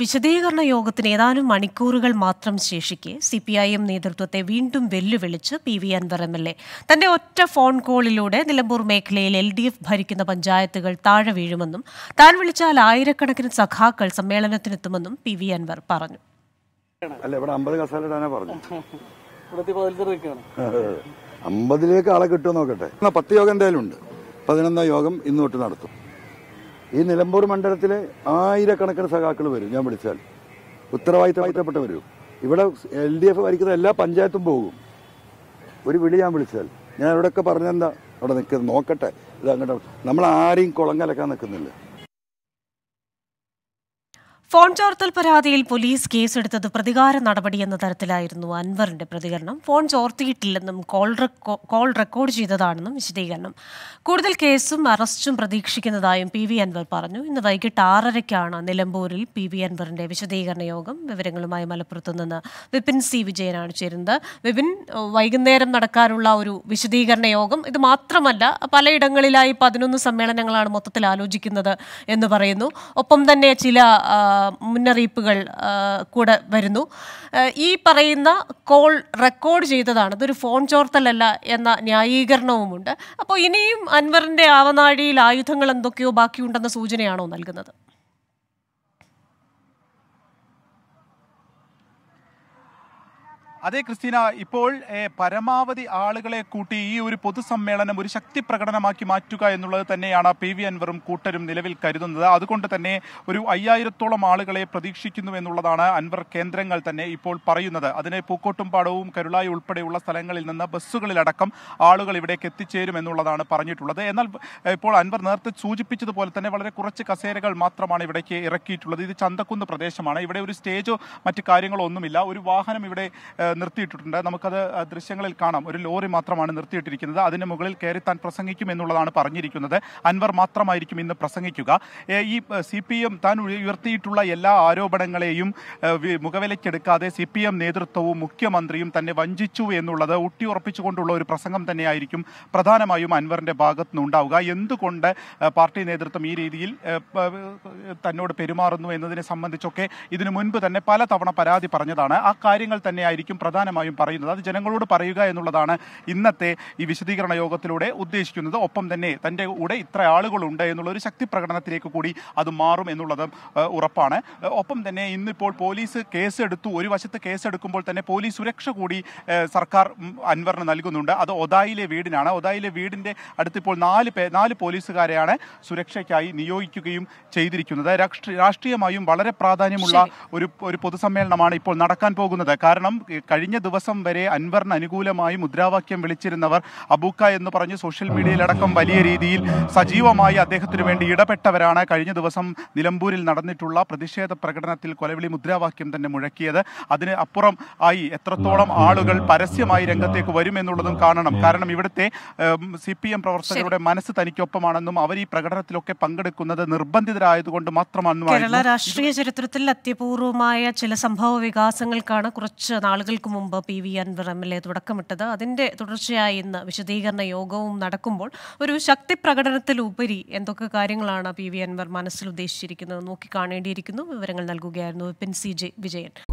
വിശദീകരണ യോഗത്തിന് ഏതാനും മണിക്കൂറുകൾ മാത്രം ശേഷിക്കെ സി പി ഐ എം നേതൃത്വത്തെ വീണ്ടും വെല്ലുവിളിച്ച് P V Anvar M L A തന്റെ ഒറ്റ ഫോൺ കോളിലൂടെ നിലമ്പൂർ മേഖലയിൽ എൽ ഡി എഫ് ഭരിക്കുന്ന പഞ്ചായത്തുകൾ താഴെ വീഴുമെന്നും താൻ വിളിച്ചാൽ ആയിരക്കണക്കിന് സഖാക്കൾ സമ്മേളനത്തിനെത്തുമെന്നും പി വി അൻവർ പറഞ്ഞു പറഞ്ഞു അമ്പതിലേക്ക് ആളെ കിട്ടുമോ നോക്കട്ടെ പത്ത് യോഗം എന്തായാലും ഉണ്ട് പതിനൊന്നാം യോഗം ഇന്ന് തൊട്ട് നടത്തും ഈ നിലമ്പൂർ മണ്ഡലത്തിൽ ആയിരക്കണക്കിന് സഖാക്കൾ വരും ഞാൻ വിളിച്ചാൽ ഉത്തരവാദിത്തപ്പെട്ട വരും ഇവിടെ എൽ ഡി എഫ് ഭരിക്കുന്ന എല്ലാ പഞ്ചായത്തും പോകും ഒരു വിളി ഞാൻ വിളിച്ചാൽ ഞാൻ ഇവിടെയൊക്കെ പറഞ്ഞെന്താ അവിടെ നിൽക്കുന്നത് നോക്കട്ടെ ഇത് അങ്ങോട്ട് നമ്മൾ ആരെയും കുളങ്ങലക്കാൻ നിൽക്കുന്നില്ല ഫോൺ ചോർത്തൽ പരാതിയിൽ പോലീസ് കേസെടുത്തത് പ്രതികാര നടപടി എന്ന തരത്തിലായിരുന്നു അൻവറിന്റെ പ്രതികരണം ഫോൺ ചോർത്തിയിട്ടില്ലെന്നും കോൾ കോൾ റെക്കോർഡ് ചെയ്തതാണെന്നും വിശദീകരണം കൂടുതൽ കേസും അറസ്റ്റും പ്രതീക്ഷിക്കുന്നതായും പി വി അൻവർ പറഞ്ഞു ഇന്ന് വൈകിട്ട് ആറരയ്ക്കാണ് നിലമ്പൂരിൽ പി വി അൻവറിന്റെ വിശദീകരണ യോഗം വിവരങ്ങളുമായി മലപ്പുറത്തു നിന്ന് വിപിൻ സി വിജയനാണ് ചേരുന്നത് വിപിൻ വൈകുന്നേരം നടക്കാനുള്ള ഒരു വിശദീകരണ യോഗം ഇത് മാത്രമല്ല പലയിടങ്ങളിലായി പതിനൊന്ന് സമ്മേളനങ്ങളാണ് മൊത്തത്തിൽ ആലോചിക്കുന്നത് എന്ന് പറയുന്നു ഒപ്പം തന്നെ ചില മുന്നറിയിപ്പുകൾ കൂടെ വരുന്നു ഈ പറയുന്ന കോൾ റെക്കോർഡ് ചെയ്തതാണ് ഇതൊരു ഫോൺ ചോർത്തലല്ല എന്ന ന്യായീകരണവുമുണ്ട് അപ്പോൾ ഇനിയും അൻവറിൻ്റെ ആവനാഴിയിൽ ആയുധങ്ങൾ എന്തൊക്കെയോ ബാക്കിയുണ്ടെന്ന സൂചനയാണോ നൽകുന്നത് അതെ ക്രിസ്റ്റീന ഇപ്പോൾ പരമാവധി ആളുകളെ കൂട്ടി ഈ ഒരു പൊതുസമ്മേളനം ഒരു ശക്തി പ്രകടനമാക്കി മാറ്റുക എന്നുള്ളത് തന്നെയാണ് പി വി അൻവറും കൂട്ടരും നിലവിൽ കരുതുന്നത് അതുകൊണ്ട് തന്നെ ഒരു അയ്യായിരത്തോളം ആളുകളെ പ്രതീക്ഷിക്കുന്നു എന്നുള്ളതാണ് അൻവർ കേന്ദ്രങ്ങൾ തന്നെ ഇപ്പോൾ പറയുന്നത് അതിന് പൂക്കോട്ടുംപാടവും കരുളായി ഉൾപ്പെടെയുള്ള സ്ഥലങ്ങളിൽ നിന്ന് ബസ്സുകളിലടക്കം ആളുകൾ ഇവിടേക്ക് എത്തിച്ചേരും എന്നുള്ളതാണ് പറഞ്ഞിട്ടുള്ളത് എന്നാൽ ഇപ്പോൾ അൻവർ നേരത്തെ സൂചിപ്പിച്ചതുപോലെ തന്നെ വളരെ കുറച്ച് കസേരകൾ മാത്രമാണ് ഇവിടേക്ക് ഇറക്കിയിട്ടുള്ളത് ഇത് ചന്തക്കുന്ന് പ്രദേശമാണ് ഇവിടെ ഒരു സ്റ്റേജോ മറ്റു കാര്യങ്ങളോ ഒന്നുമില്ല ഒരു വാഹനം ഇവിടെ നിർത്തിയിട്ടിട്ടുണ്ട് നമുക്കത് ദൃശ്യങ്ങളിൽ കാണാം ഒരു ലോറി മാത്രമാണ് നിർത്തിയിട്ടിരിക്കുന്നത് അതിന് മുകളിൽ കയറി താൻ പ്രസംഗിക്കും എന്നുള്ളതാണ് പറഞ്ഞിരിക്കുന്നത് അൻവർ മാത്രമായിരിക്കും ഇന്ന് പ്രസംഗിക്കുക ഈ സി പി എം താൻ ഉയർത്തിയിട്ടുള്ള എല്ലാ ആരോപണങ്ങളെയും മുഖവിലയ്ക്കെടുക്കാതെ സി പി എം നേതൃത്വവും മുഖ്യമന്ത്രിയും തന്നെ വഞ്ചിച്ചു എന്നുള്ളത് ഊട്ടിയുറപ്പിച്ചുകൊണ്ടുള്ള ഒരു പ്രസംഗം തന്നെയായിരിക്കും പ്രധാനമായും അൻവറിന്റെ ഭാഗത്തു നിന്നുണ്ടാവുക എന്തുകൊണ്ട് പാർട്ടി നേതൃത്വം ഈ രീതിയിൽ തന്നോട് പെരുമാറുന്നു എന്നതിനെ സംബന്ധിച്ചൊക്കെ ഇതിനു മുൻപ് തന്നെ പലതവണ പരാതി പറഞ്ഞതാണ് ആ കാര്യങ്ങൾ തന്നെയായിരിക്കും പ്രധാനമായും പറയുന്നത് അത് ജനങ്ങളോട് പറയുക എന്നുള്ളതാണ് ഇന്നത്തെ ഈ വിശദീകരണ യോഗത്തിലൂടെ ഉദ്ദേശിക്കുന്നത് ഒപ്പം തന്നെ തൻ്റെ കൂടെ ഇത്ര ആളുകളുണ്ട് എന്നുള്ള ഒരു ശക്തി പ്രകടനത്തിലേക്ക് കൂടി അത് മാറും എന്നുള്ളതും ഉറപ്പാണ് ഒപ്പം തന്നെ ഇന്നിപ്പോൾ പോലീസ് കേസ് എടുത്തു ഒരു വശത്ത് കേസ് എടുക്കുമ്പോൾ തന്നെ പോലീസ് സുരക്ഷ കൂടി സർക്കാർ അൻവറിന് നൽകുന്നുണ്ട് അത് ഒതായിലെ വീടിനാണ് ഒതായിലെ വീടിന്റെ അടുത്തിപ്പോൾ നാല് നാല് പോലീസുകാരെയാണ് സുരക്ഷയ്ക്കായി നിയോഗിക്കുകയും ചെയ്തിരിക്കുന്നത് രാഷ്ട്രീയമായും വളരെ പ്രാധാന്യമുള്ള ഒരു ഒരു പൊതുസമ്മേളനമാണ് ഇപ്പോൾ നടക്കാൻ പോകുന്നത് കാരണം കഴിഞ്ഞ ദിവസം വരെ അൻവറിന് അനുകൂലമായി മുദ്രാവാക്യം വിളിച്ചിരുന്നവർ അബൂക്ക എന്ന് പറഞ്ഞ് സോഷ്യൽ മീഡിയയിലടക്കം വലിയ രീതിയിൽ സജീവമായി അദ്ദേഹത്തിനു വേണ്ടി ഇടപെട്ടവരാണ് കഴിഞ്ഞ ദിവസം നിലമ്പൂരിൽ നടന്നിട്ടുള്ള പ്രതിഷേധ പ്രകടനത്തിൽ കൊലവിളി മുദ്രാവാക്യം തന്നെ മുഴക്കിയത് അതിന് അപ്പുറം ആയി എത്രത്തോളം ആളുകൾ പരസ്യമായി രംഗത്തേക്ക് വരുമെന്നുള്ളതും കാണണം കാരണം ഇവിടുത്തെ സി പി എം പ്രവർത്തകരുടെ മനസ്സ് തനിക്കൊപ്പമാണെന്നും അവർ ഈ പ്രകടനത്തിലൊക്കെ പങ്കെടുക്കുന്നത് നിർബന്ധിതരായതുകൊണ്ട് മാത്രമാണ് കേരള രാഷ്ട്രീയ ചരിത്രത്തിൽ അത്യപൂർവമായ ചില സംഭവ വികാസങ്ങൾക്കാണ് കുറച്ച് നാളുകൾ ദിവസങ്ങൾക്ക് മുമ്പ് P V Anvar M L A തുടക്കമിട്ടത് അതിൻ്റെ തുടർച്ചയായി ഇന്ന് വിശദീകരണ യോഗവും നടക്കുമ്പോൾ ഒരു ശക്തി പ്രകടനത്തിലുപരി എന്തൊക്കെ കാര്യങ്ങളാണ് പി വി അൻവർ മനസ്സിൽ ഉദ്ദേശിച്ചിരിക്കുന്നത് നോക്കിക്കാണേണ്ടിയിരിക്കുന്നു വിവരങ്ങൾ നൽകുകയായിരുന്നു വിപിൻ സി ജെ വിജയൻ